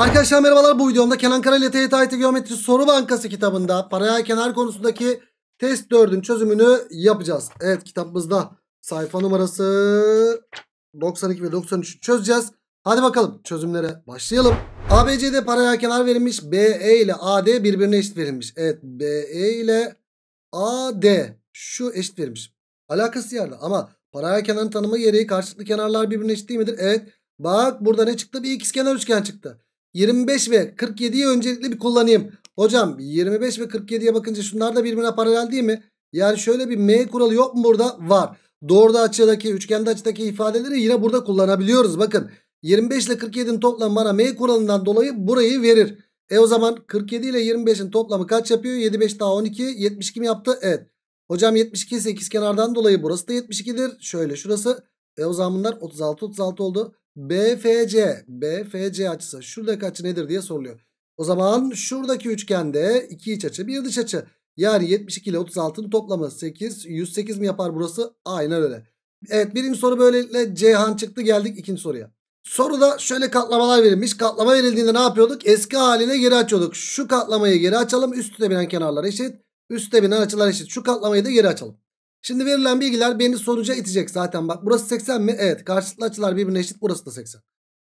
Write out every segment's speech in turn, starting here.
Arkadaşlar merhabalar bu videomda Kenan Kara ile TYT IT Geometri Soru Bankası kitabında paraya kenar konusundaki test 4'ün çözümünü yapacağız. Evet kitabımızda sayfa numarası 92 ve 93 çözeceğiz. Hadi bakalım çözümlere başlayalım. ABC'de paraya kenar verilmiş BE ile AD birbirine eşit verilmiş. Evet BE ile AD şu eşit verilmiş. Alakası yerde ama paraya kenarın tanımı gereği karşılıklı kenarlar birbirine eşit değil midir? Evet. Bak burada ne çıktı? Bir ikizkenar üçgen çıktı. 25 ve 47'yi öncelikle bir kullanayım. Hocam 25 ve 47'ye bakınca şunlar da birbirine paralel değil mi? Yani şöyle bir M kuralı yok mu burada? Var. Doğru açıdaki, üçgende açıdaki ifadeleri yine burada kullanabiliyoruz. Bakın 25 ile 47'nin toplamı bana M kuralından dolayı burayı verir. E o zaman 47 ile 25'in toplamı kaç yapıyor? 75 daha 12, 72 mi yaptı? Evet. Hocam 72 ise kenardan dolayı burası da 72'dir. Şöyle şurası. E o zaman bunlar 36, 36 oldu. BFC. BFC açısı. Şuradaki açı nedir diye soruluyor. O zaman şuradaki üçgende iki iç açı bir dış açı. Yani 72 ile 36'nın toplamı 8. 108 mi yapar burası? Aynen öyle. Evet birinci soru böylelikle Ceyhan çıktı geldik ikinci soruya. Soruda şöyle katlamalar verilmiş. Katlama verildiğinde ne yapıyorduk? Eski haline geri açıyorduk. Şu katlamayı geri açalım. Üstüne binen kenarlar eşit. Üste binen açılar eşit. Şu katlamayı da geri açalım. Şimdi verilen bilgiler beni sonuca itecek zaten. Bak burası 80 mi? Evet. Karşılıklı açılar birbirine eşit. Burası da 80.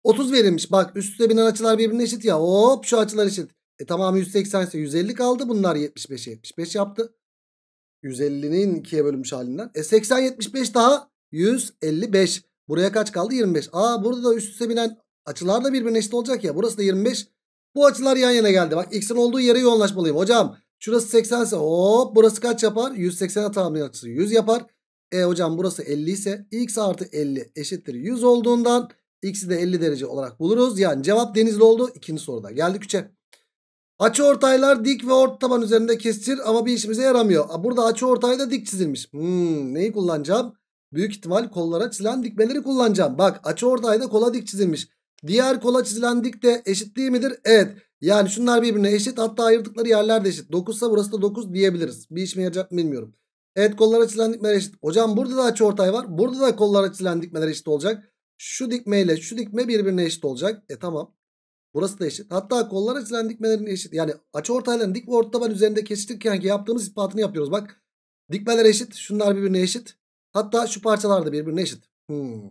30 verilmiş. Bak üstte üste binen açılar birbirine eşit ya. Hop şu açılar eşit. E tamam 180 ise 150 kaldı. Bunlar 75'e 75 yaptı. 150'nin 2'ye bölünmüş halinden. E 80 75 daha 155. Buraya kaç kaldı? 25. Aa burada da üst üste binen açılar da birbirine eşit olacak ya. Burası da 25. Bu açılar yan yana geldi. Bak x'in olduğu yere yoğunlaşmalıyım. Hocam Şurası 80 ise hop burası kaç yapar? 180'e tahmin açısı 100 yapar. E hocam burası 50 ise x artı 50 eşittir 100 olduğundan x'i de 50 derece olarak buluruz. Yani cevap denizli oldu. İkinci soruda geldik 3'e. Açı ortaylar dik ve orta taban üzerinde kesilir ama bir işimize yaramıyor. Burada açı ortayda dik çizilmiş. Hmm, neyi kullanacağım? Büyük ihtimal kollara çizilen dikmeleri kullanacağım. Bak açı ortayda kola dik çizilmiş. Diğer kola çizilen dik de eşitliği midir? Evet. Yani şunlar birbirine eşit hatta ayırdıkları yerler de eşit. 9 ise burası da 9 diyebiliriz. Bir işime yarayacak mı bilmiyorum. Evet kollar açılan dikmeler eşit. Hocam burada da açıortay var. Burada da kollar açılan dikmeler eşit olacak. Şu dikmeyle şu dikme birbirine eşit olacak. E tamam. Burası da eşit. Hatta kollar açılan dikmelerin eşit. Yani açıortayların dik ve ortaban üzerinde kesiştirirken yaptığımız ispatını yapıyoruz. Bak dikmeler eşit. Şunlar birbirine eşit. Hatta şu parçalar da birbirine eşit. Hmm.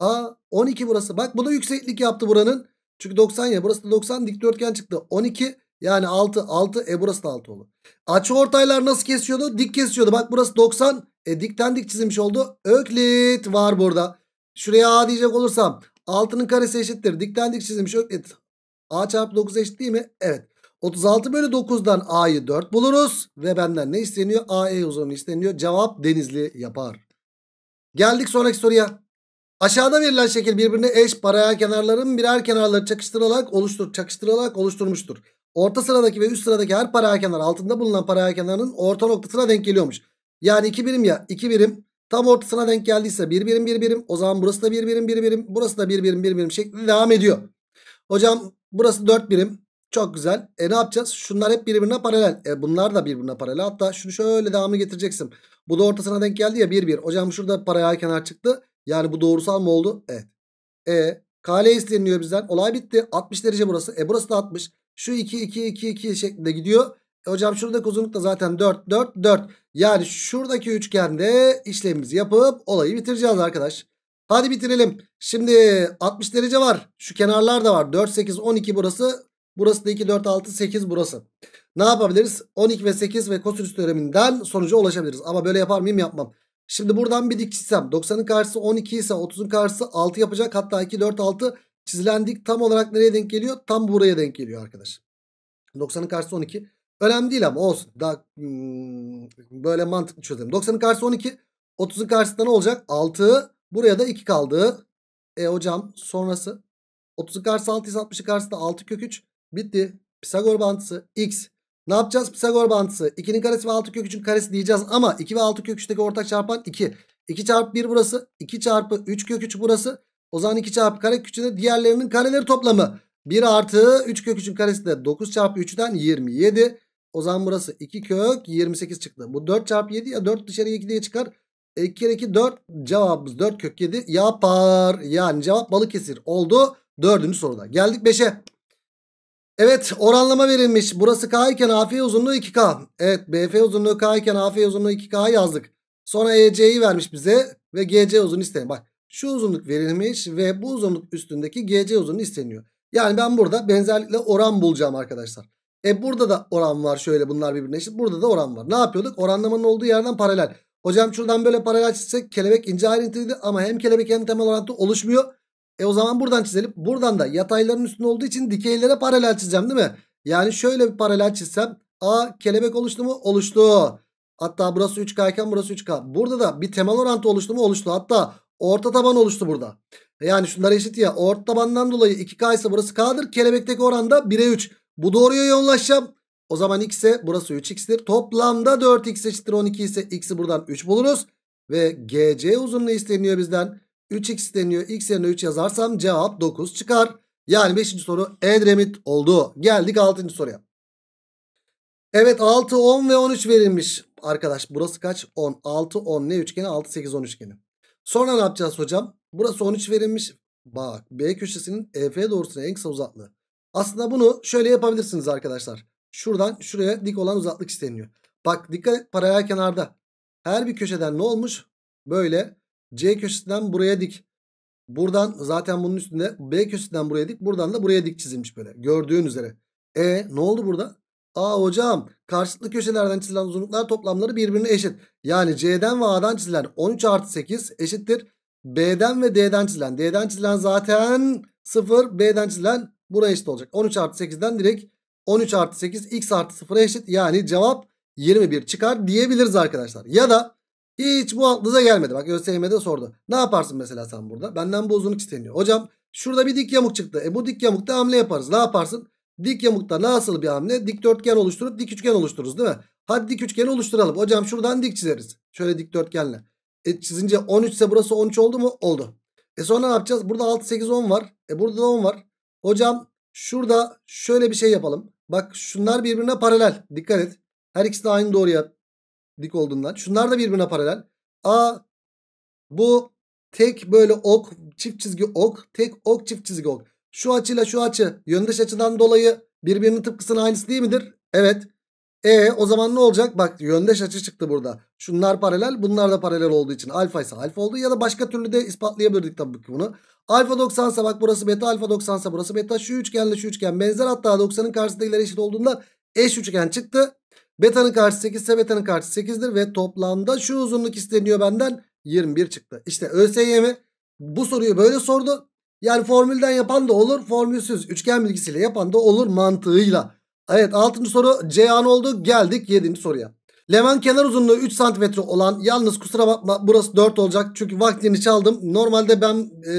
A 12 burası. Bak bu da yükseklik yaptı buranın. Çünkü 90 ya burası da 90 dikdörtgen çıktı. 12 yani 6 6 e burası da 6 oldu. Açı ortaylar nasıl kesiyordu? Dik kesiyordu. Bak burası 90 e dikten dik çizilmiş oldu. Öklit var burada. Şuraya a diyecek olursam 6'nın karesi eşittir. Dikten dik çizilmiş öklit. a çarpı 9 eşit değil mi? Evet. 36 bölü 9'dan a'yı 4 buluruz. Ve benden ne isteniyor? a e uzunluğu isteniyor. Cevap denizli yapar. Geldik sonraki soruya. Aşağıda verilen şekil birbirine eş paralel kenarların birer kenarları çakıştırılarak oluştur, çakıştırılarak oluşturmuştur. Orta sıradaki ve üst sıradaki her paralel kenar altında bulunan paralel kenarın orta noktasına denk geliyormuş. Yani 2 birim ya 2 birim tam ortasına denk geldiyse 1 bir birim 1 bir birim o zaman burası da 1 bir birim 1 birim burası da 1 birim 1 birim şeklinde devam ediyor. Hocam burası 4 birim çok güzel. E ne yapacağız? Şunlar hep birbirine paralel. E bunlar da birbirine paralel. Hatta şunu şöyle devamlı getireceksin. Bu da ortasına denk geldi ya 1 1. Hocam şurada paralel kenar çıktı. Yani bu doğrusal mı oldu? Evet. E kale isteniliyor bizden. Olay bitti. 60 derece burası. E burası da 60. Şu 2 2 2 2 şeklinde gidiyor. E hocam şuradaki uzunluk da zaten 4 4 4. Yani şuradaki üçgende işlemimizi yapıp olayı bitireceğiz arkadaş. Hadi bitirelim. Şimdi 60 derece var. Şu kenarlar da var. 4 8 12 burası. Burası da 2 4 6 8 burası. Ne yapabiliriz? 12 ve 8 ve kosinüs teoreminden sonuca ulaşabiliriz. Ama böyle yapar mıyım? Yapmam. Şimdi buradan bir dikişsem 90'ın karşısı 12 ise 30'un karşısı 6 yapacak. Hatta 2, 4, 6 çizilen tam olarak nereye denk geliyor? Tam buraya denk geliyor arkadaş. 90'ın karşısı 12. Önemli değil ama olsun. Daha, hmm, böyle mantıklı çözelim. 90'ın karşısı 12. 30'un karşısında ne olacak? 6. Buraya da 2 kaldı. E hocam sonrası 30'un karşısı 6 ise 60'ın karşısında 6 kök 3. Bitti. Pisagor bantısı x ne yapacağız? Pisagor bantısı. 2'nin karesi ve 6 kök 3'ün karesi diyeceğiz ama 2 ve 6 kök 3'teki ortak çarpan 2. 2 çarpı 1 burası. 2 çarpı 3 kök 3 burası. O zaman 2 çarpı kare küçüğünde diğerlerinin kareleri toplamı. 1 artı 3 kök 3'ün karesi de 9 çarpı 3'den 27. O zaman burası 2 kök 28 çıktı. Bu 4 çarpı 7 ya 4 dışarıya 2 diye çıkar. 2 e, kere 2 4 cevabımız 4 kök 7 yapar. Yani cevap kesir oldu. Dördüncü soruda. Geldik 5'e. Evet oranlama verilmiş. Burası K iken AF uzunluğu 2K. Evet BF uzunluğu K iken AF uzunluğu 2K yazdık. Sonra EC'yi vermiş bize ve GC uzunluğu isteniyor. Bak şu uzunluk verilmiş ve bu uzunluk üstündeki GC uzunluğu isteniyor. Yani ben burada benzerlikle oran bulacağım arkadaşlar. E burada da oran var şöyle bunlar birbirine eşit. Burada da oran var. Ne yapıyorduk? Oranlamanın olduğu yerden paralel. Hocam şuradan böyle paralel çizsek kelebek ince ayrıntıydı ama hem kelebek hem temel orantı oluşmuyor. E o zaman buradan çizelim. Buradan da yatayların üstünde olduğu için dikeylere paralel çizeceğim değil mi? Yani şöyle bir paralel çizsem. A kelebek oluştu mu? Oluştu. Hatta burası 3K iken burası 3K. Burada da bir temel orantı oluştu mu? Oluştu. Hatta orta taban oluştu burada. E, yani şunlar eşit ya. Orta tabandan dolayı 2K ise burası K'dır. Kelebekteki oranda 1'e 3. Bu doğruya yoğunlaşacağım. O zaman x ise burası 3x'tir. Toplamda 4x eşittir 12 ise x'i buradan 3 buluruz. Ve GC uzunluğu isteniyor bizden. 3x deniyor. X yerine 3 yazarsam cevap 9 çıkar. Yani 5. soru Edremit oldu. Geldik 6. soruya. Evet 6, 10 ve 13 verilmiş. Arkadaş burası kaç? 10. 6, 10 ne üçgeni? 6, 8, 10 üçgeni. Sonra ne yapacağız hocam? Burası 13 verilmiş. Bak B köşesinin EF doğrusuna en kısa uzaklığı. Aslında bunu şöyle yapabilirsiniz arkadaşlar. Şuradan şuraya dik olan uzaklık isteniyor. Bak dikkat et paralel kenarda. Her bir köşeden ne olmuş? Böyle C köşesinden buraya dik. Buradan zaten bunun üstünde B köşesinden buraya dik. Buradan da buraya dik çizilmiş böyle. Gördüğün üzere. E ne oldu burada? Aa hocam karşılıklı köşelerden çizilen uzunluklar toplamları birbirine eşit. Yani C'den ve A'dan çizilen 13 artı 8 eşittir. B'den ve D'den çizilen. D'den çizilen zaten 0. B'den çizilen buraya eşit olacak. 13 artı 8'den direkt 13 artı 8 x artı 0'a eşit. Yani cevap 21 çıkar diyebiliriz arkadaşlar. Ya da hiç bu aklınıza gelmedi. Bak ÖSYM'de sordu. Ne yaparsın mesela sen burada? Benden bu uzunluk isteniyor. Hocam şurada bir dik yamuk çıktı. E bu dik yamukta hamle yaparız. Ne yaparsın? Dik yamukta nasıl bir hamle? Dikdörtgen oluşturup dik üçgen oluştururuz değil mi? Hadi dik üçgeni oluşturalım. Hocam şuradan dik çizeriz. Şöyle dikdörtgenle. E çizince 13 ise burası 13 oldu mu? Oldu. E sonra ne yapacağız? Burada 6, 8, 10 var. E burada da 10 var. Hocam şurada şöyle bir şey yapalım. Bak şunlar birbirine paralel. Dikkat et. Her ikisi de aynı doğruya dik olduğundan. Şunlar da birbirine paralel. A bu tek böyle ok çift çizgi ok tek ok çift çizgi ok. Şu açıyla şu açı yöndeş açıdan dolayı birbirinin tıpkısının aynısı değil midir? Evet. E o zaman ne olacak? Bak yöndeş açı çıktı burada. Şunlar paralel bunlar da paralel olduğu için alfa ise alfa oldu. Ya da başka türlü de ispatlayabilirdik tabii ki bunu. Alfa 90 ise bak burası beta alfa 90 ise burası beta. Şu üçgenle şu üçgen benzer hatta 90'ın karşısındakiler eşit olduğunda eş üçgen çıktı. Beta'nın karşı 8 ise beta'nın karşı 8'dir ve toplamda şu uzunluk isteniyor benden 21 çıktı. İşte ÖSYM bu soruyu böyle sordu. Yani formülden yapan da olur formülsüz üçgen bilgisiyle yapan da olur mantığıyla. Evet 6. soru C an oldu geldik 7. soruya. Leman kenar uzunluğu 3 cm olan yalnız kusura bakma burası 4 olacak çünkü vaktini çaldım. Normalde ben e,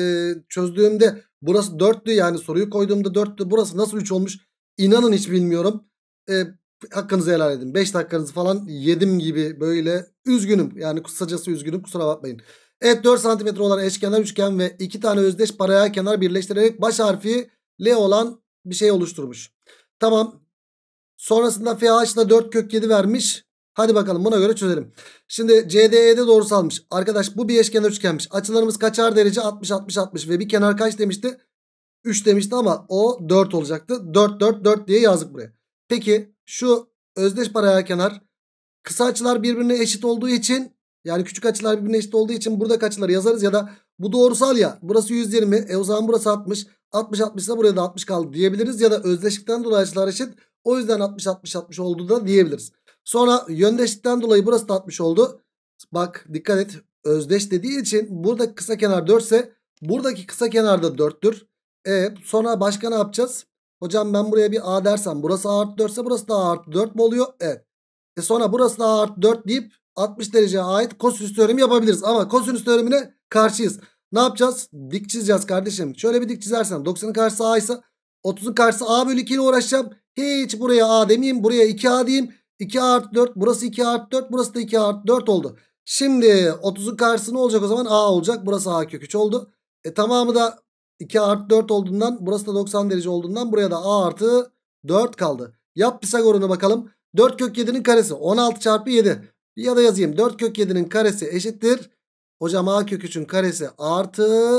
çözdüğümde burası 4'tü yani soruyu koyduğumda 4'tü burası nasıl 3 olmuş İnanın hiç bilmiyorum. E, hakkınızı helal edin. 5 dakikanızı falan yedim gibi böyle üzgünüm. Yani kısacası üzgünüm kusura bakmayın. Evet 4 santimetre olan eşkenar üçgen ve 2 tane özdeş paraya kenar birleştirerek baş harfi L olan bir şey oluşturmuş. Tamam. Sonrasında FH ile 4 kök 7 vermiş. Hadi bakalım buna göre çözelim. Şimdi CDE'de doğru salmış. Arkadaş bu bir eşkenar üçgenmiş. Açılarımız kaçar derece? 60 60 60 ve bir kenar kaç demişti? 3 demişti ama o 4 olacaktı. 4 4 4 diye yazdık buraya. Peki şu özdeş paraya kenar kısa açılar birbirine eşit olduğu için yani küçük açılar birbirine eşit olduğu için burada açıları yazarız ya da bu doğrusal ya burası 120 e o zaman burası 60 60 60 ise buraya da 60 kaldı diyebiliriz ya da özdeşlikten dolayı açılar eşit o yüzden 60 60 60 oldu da diyebiliriz. Sonra yöndeşlikten dolayı burası da 60 oldu. Bak dikkat et özdeş dediği için buradaki kısa kenar 4 ise buradaki kısa kenar da 4'tür. E sonra başka ne yapacağız? Hocam ben buraya bir A dersem burası A artı 4 ise burası da A artı 4 mi oluyor? Evet. E sonra burası da A artı 4 deyip 60 dereceye ait kosinüs teoremi yapabiliriz. Ama kosinüs teoremine karşıyız. Ne yapacağız? Dik çizeceğiz kardeşim. Şöyle bir dik çizersem 90'ın karşısı A ise 30'un karşısı A bölü 2 ile uğraşacağım. Hiç buraya A demeyeyim. Buraya 2A diyeyim. 2 artı 4. Burası 2 artı 4. Burası da 2 artı 4 oldu. Şimdi 30'un karşısı ne olacak o zaman? A olacak. Burası A kök 3 oldu. E tamamı da 2 artı 4 olduğundan burası da 90 derece olduğundan buraya da A artı 4 kaldı. Yap Pisagor'unu bakalım. 4 kök 7'nin karesi 16 çarpı 7. Ya da yazayım 4 kök 7'nin karesi eşittir. Hocam A kök 3'ün karesi artı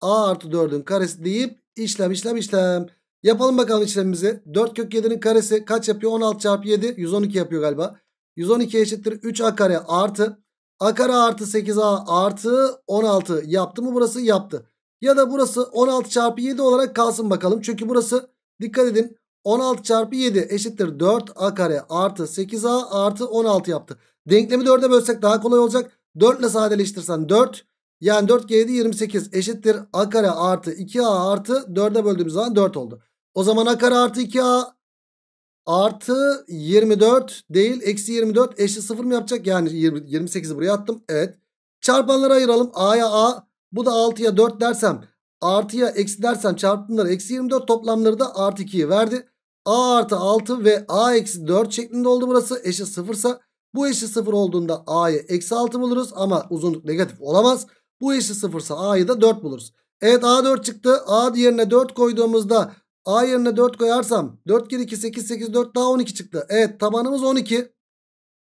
A artı 4'ün karesi deyip işlem işlem işlem. Yapalım bakalım işlemimizi. 4 kök 7'nin karesi kaç yapıyor? 16 çarpı 7 112 yapıyor galiba. 112 eşittir 3A kare artı. A kare artı 8A artı 16 yaptı mı burası? Yaptı. Ya da burası 16 çarpı 7 olarak kalsın bakalım. Çünkü burası dikkat edin 16 çarpı 7 eşittir 4a kare artı 8a artı 16 yaptı. Denklemi 4'e bölsek daha kolay olacak. 4 ile sadeleştirsen 4. Yani 4 g 7 28 eşittir a kare artı 2a artı 4'e böldüğümüz zaman 4 oldu. O zaman a kare artı 2a artı 24 değil eksi 24 eşit 0 mı yapacak? Yani 28'i buraya attım. Evet. Çarpanları ayıralım. A'ya a bu da 6'ya 4 dersem artıya eksi dersem çarpımları eksi 24 toplamları da artı 2'yi verdi. A artı 6 ve A eksi 4 şeklinde oldu burası. Eşit 0 ise bu eşit 0 olduğunda A'yı eksi 6 buluruz ama uzunluk negatif olamaz. Bu eşit 0 ise A'yı da 4 buluruz. Evet A 4 çıktı. A yerine 4 koyduğumuzda A yerine 4 koyarsam 4 kere 2 8 8 4 daha 12 çıktı. Evet tabanımız 12.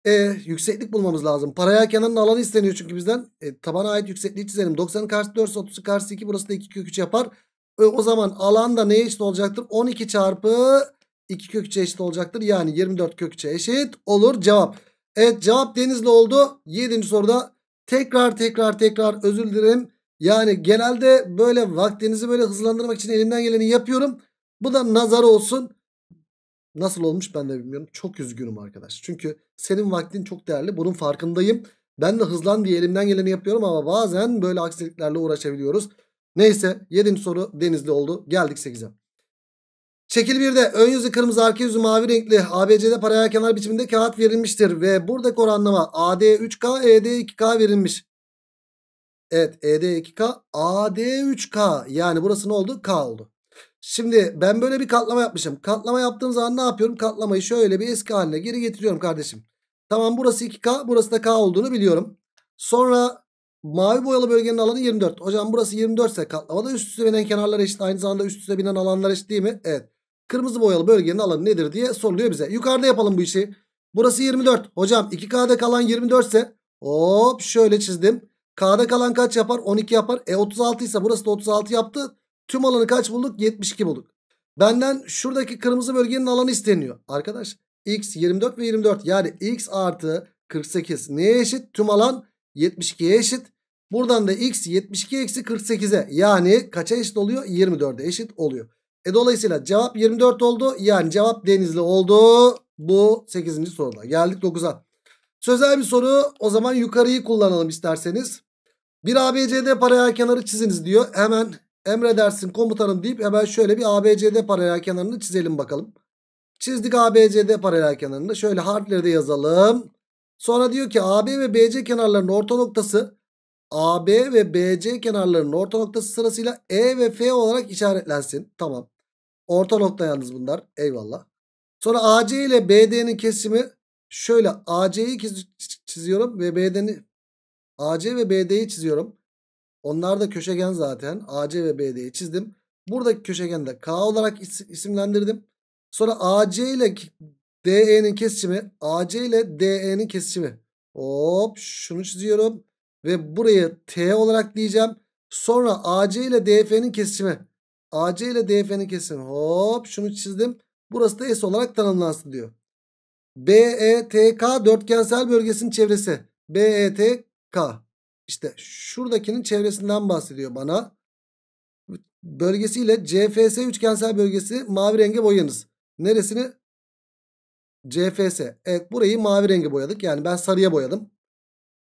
E yükseklik bulmamız lazım. Paraya kenarının alanı isteniyor çünkü bizden. E, tabana ait yüksekliği çizelim. 90 karşı 4, 30 karşı 2. Burası da 2 kök 3 yapar. E, o zaman alan da neye eşit olacaktır? 12 çarpı 2 kök 3'e eşit olacaktır. Yani 24 kök 3'e eşit olur cevap. Evet cevap Denizli oldu. 7. soruda tekrar tekrar tekrar özür dilerim. Yani genelde böyle vaktinizi böyle hızlandırmak için elimden geleni yapıyorum. Bu da nazar olsun. Nasıl olmuş ben de bilmiyorum. Çok üzgünüm arkadaş. Çünkü senin vaktin çok değerli. Bunun farkındayım. Ben de hızlan diye elimden geleni yapıyorum ama bazen böyle aksiliklerle uğraşabiliyoruz. Neyse 7. soru Denizli oldu. Geldik 8'e. Şekil 1'de ön yüzü kırmızı arka yüzü mavi renkli ABC'de paralel kenar biçiminde kağıt verilmiştir. Ve buradaki oranlama AD 3K ED 2K verilmiş. Evet ED 2K AD 3K yani burası ne oldu? K oldu. Şimdi ben böyle bir katlama yapmışım. Katlama yaptığım zaman ne yapıyorum? Katlamayı şöyle bir eski haline geri getiriyorum kardeşim. Tamam burası 2K burası da K olduğunu biliyorum. Sonra mavi boyalı bölgenin alanı 24. Hocam burası 24 ise katlamada üst üste binen kenarlar eşit. Aynı zamanda üst üste binen alanlar eşit değil mi? Evet. Kırmızı boyalı bölgenin alanı nedir diye soruluyor bize. Yukarıda yapalım bu işi. Burası 24. Hocam 2K'da kalan 24 ise hop şöyle çizdim. K'da kalan kaç yapar? 12 yapar. E 36 ise burası da 36 yaptı. Tüm alanı kaç bulduk? 72 bulduk. Benden şuradaki kırmızı bölgenin alanı isteniyor. Arkadaş x 24 ve 24 yani x artı 48 neye eşit? Tüm alan 72'ye eşit. Buradan da x 72 eksi 48'e yani kaça eşit oluyor? 24'e eşit oluyor. E dolayısıyla cevap 24 oldu. Yani cevap denizli oldu. Bu 8. soruda. Geldik 9'a. Sözel bir soru. O zaman yukarıyı kullanalım isterseniz. Bir ABCD paralel kenarı çiziniz diyor. Hemen Emredersin komutanım deyip hemen şöyle bir ABCD paralel kenarını çizelim bakalım. Çizdik ABCD paralel kenarını. Şöyle harfleri de yazalım. Sonra diyor ki AB ve BC kenarlarının orta noktası AB ve BC kenarlarının orta noktası sırasıyla E ve F olarak işaretlensin. Tamam. Orta nokta yalnız bunlar. Eyvallah. Sonra AC ile BD'nin kesimi şöyle AC'yi çiziyorum ve BD'ni AC ve BD'yi çiziyorum. Onlar da köşegen zaten. AC ve BD'yi çizdim. Buradaki köşegeni de K olarak isimlendirdim. Sonra AC ile DE'nin kesişimi. AC ile DE'nin kesişimi. Hop şunu çiziyorum. Ve buraya T olarak diyeceğim. Sonra AC ile DF'nin kesişimi. AC ile DF'nin kesimi. Hop şunu çizdim. Burası da S olarak tanımlansın diyor. BETK dörtgensel bölgesinin çevresi. BETK. İşte şuradakinin çevresinden bahsediyor bana. Bölgesiyle CFS üçgensel bölgesi mavi renge boyanız. Neresini? CFS. Evet burayı mavi renge boyadık. Yani ben sarıya boyadım.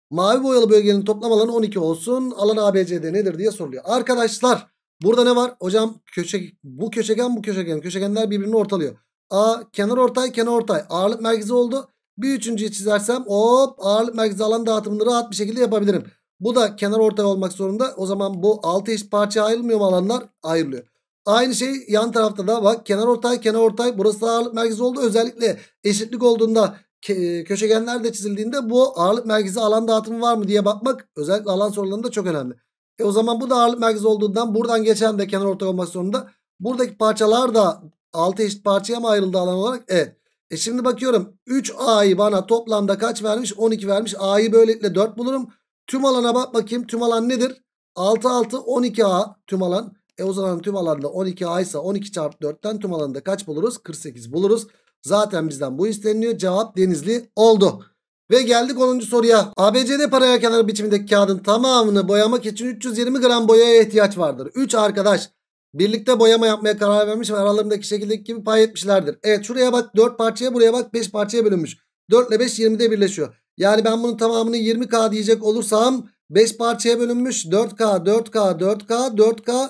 Mavi boyalı bölgenin toplam alanı 12 olsun. Alan ABC'de nedir diye soruluyor. Arkadaşlar burada ne var? Hocam köşe, bu köşegen bu köşegen. Köşegenler birbirini ortalıyor. A kenar ortay kenar ortay. Ağırlık merkezi oldu. Bir üçüncüyü çizersem hop ağırlık merkezi alan dağıtımını rahat bir şekilde yapabilirim. Bu da kenar ortay olmak zorunda. O zaman bu 6 eş parça ayrılmıyor mu alanlar? Ayrılıyor. Aynı şey yan tarafta da bak kenar ortay kenar ortay burası da ağırlık merkezi oldu. Özellikle eşitlik olduğunda e, köşegenler de çizildiğinde bu ağırlık merkezi alan dağıtımı var mı diye bakmak özellikle alan sorularında çok önemli. E o zaman bu da ağırlık merkezi olduğundan buradan geçen de kenar ortay olmak zorunda. Buradaki parçalar da 6 eşit parçaya mı ayrıldı alan olarak? Evet. E şimdi bakıyorum 3A'yı bana toplamda kaç vermiş? 12 vermiş. A'yı böylelikle 4 bulurum. Tüm alana bak bakayım. Tüm alan nedir? 6 6 12A tüm alan. E o zaman tüm alanda 12A ise 12 çarpı 4'ten tüm alanda kaç buluruz? 48 buluruz. Zaten bizden bu isteniliyor. Cevap Denizli oldu. Ve geldik 10. soruya. ABCD paralel kenar biçimindeki kağıdın tamamını boyamak için 320 gram boyaya ihtiyaç vardır. 3 arkadaş birlikte boyama yapmaya karar vermiş ve aralarındaki şekildeki gibi pay etmişlerdir. Evet şuraya bak 4 parçaya buraya bak 5 parçaya bölünmüş. 4 ile 5 20'de birleşiyor. Yani ben bunun tamamını 20K diyecek olursam 5 parçaya bölünmüş 4K 4K 4K 4K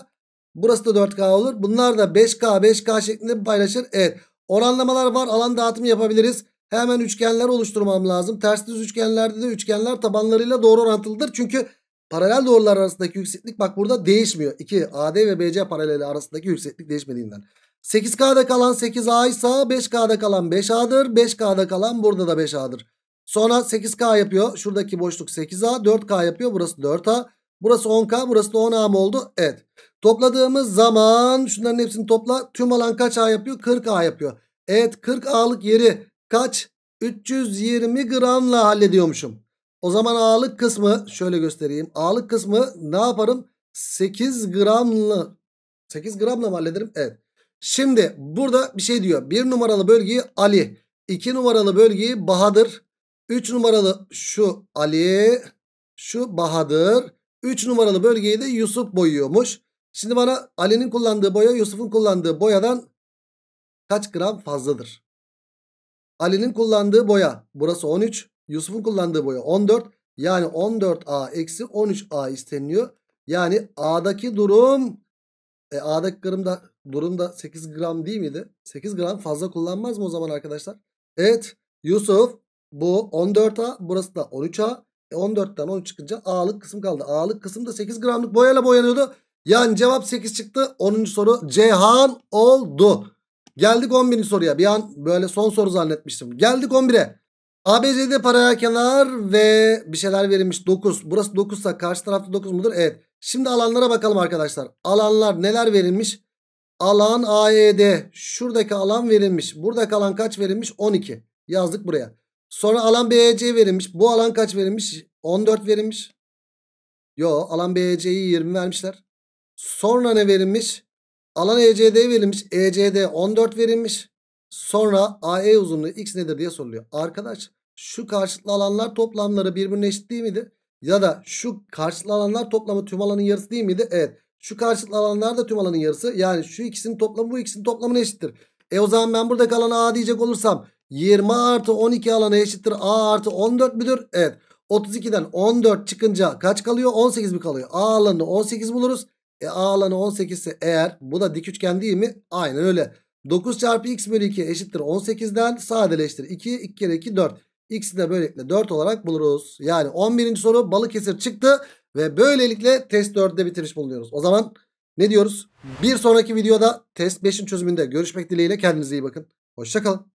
burası da 4K olur. Bunlar da 5K 5K şeklinde paylaşır. Evet oranlamalar var alan dağıtımı yapabiliriz. Hemen üçgenler oluşturmam lazım. Ters düz üçgenlerde de üçgenler tabanlarıyla doğru orantılıdır. Çünkü paralel doğrular arasındaki yükseklik bak burada değişmiyor. 2 AD ve BC paraleli arasındaki yükseklik değişmediğinden. 8K'da kalan 8A ise 5K'da kalan 5A'dır. 5K'da kalan burada da 5A'dır. Sonra 8K yapıyor. Şuradaki boşluk 8A. 4K yapıyor. Burası 4A. Burası 10K. Burası da 10A mı oldu? Evet. Topladığımız zaman şunların hepsini topla. Tüm alan kaç A yapıyor? 40A yapıyor. Evet 40A'lık yeri kaç? 320 gramla hallediyormuşum. O zaman A'lık kısmı şöyle göstereyim. A'lık kısmı ne yaparım? 8 gramlı, 8 gramla mı hallederim? Evet. Şimdi burada bir şey diyor. 1 numaralı bölgeyi Ali. 2 numaralı bölgeyi Bahadır. 3 numaralı şu Ali. Şu Bahadır. 3 numaralı bölgeyi de Yusuf boyuyormuş. Şimdi bana Ali'nin kullandığı boya Yusuf'un kullandığı boyadan kaç gram fazladır? Ali'nin kullandığı boya burası 13. Yusuf'un kullandığı boya 14. Yani 14A eksi 13A isteniyor. Yani A'daki durum e, A'daki durumda, durumda 8 gram değil miydi? 8 gram fazla kullanmaz mı o zaman arkadaşlar? Evet Yusuf bu 14A burası da 13A. E 14'ten 10 çıkınca A'lık kısım kaldı. A'lık kısım da 8 gramlık boyayla boyanıyordu. Yani cevap 8 çıktı. 10. soru Ceyhan oldu. Geldik 11. soruya. Bir an böyle son soru zannetmiştim. Geldik 11'e. ABCD paraya kenar ve bir şeyler verilmiş 9. Burası 9 ise karşı tarafta 9 mudur? Evet. Şimdi alanlara bakalım arkadaşlar. Alanlar neler verilmiş? Alan AED. Şuradaki alan verilmiş. Buradaki alan kaç verilmiş? 12. Yazdık buraya. Sonra alan BEC verilmiş. Bu alan kaç verilmiş? 14 verilmiş. Yo alan BEC'yi 20 vermişler. Sonra ne verilmiş? Alan ECD verilmiş. ECD 14 verilmiş. Sonra AE uzunluğu x nedir diye soruluyor. Arkadaş şu karşılıklı alanlar toplamları birbirine eşit değil miydi? Ya da şu karşılıklı alanlar toplamı tüm alanın yarısı değil miydi? Evet. Şu karşılıklı alanlar da tüm alanın yarısı. Yani şu ikisinin toplamı bu ikisinin toplamına eşittir. E o zaman ben burada kalan A diyecek olursam 20 artı 12 alanı eşittir. A artı 14 müdür? Evet. 32'den 14 çıkınca kaç kalıyor? 18 mi kalıyor? A alanını 18 buluruz. E A alanı 18 ise eğer bu da dik üçgen değil mi? Aynen öyle. 9 çarpı x bölü 2 eşittir 18'den sadeleştir. 2, 2 kere 2 4. X'i de böylelikle 4 olarak buluruz. Yani 11. soru Balıkesir çıktı ve böylelikle test 4'de bitirmiş bulunuyoruz. O zaman ne diyoruz? Bir sonraki videoda test 5'in çözümünde görüşmek dileğiyle kendinize iyi bakın. Hoşçakalın.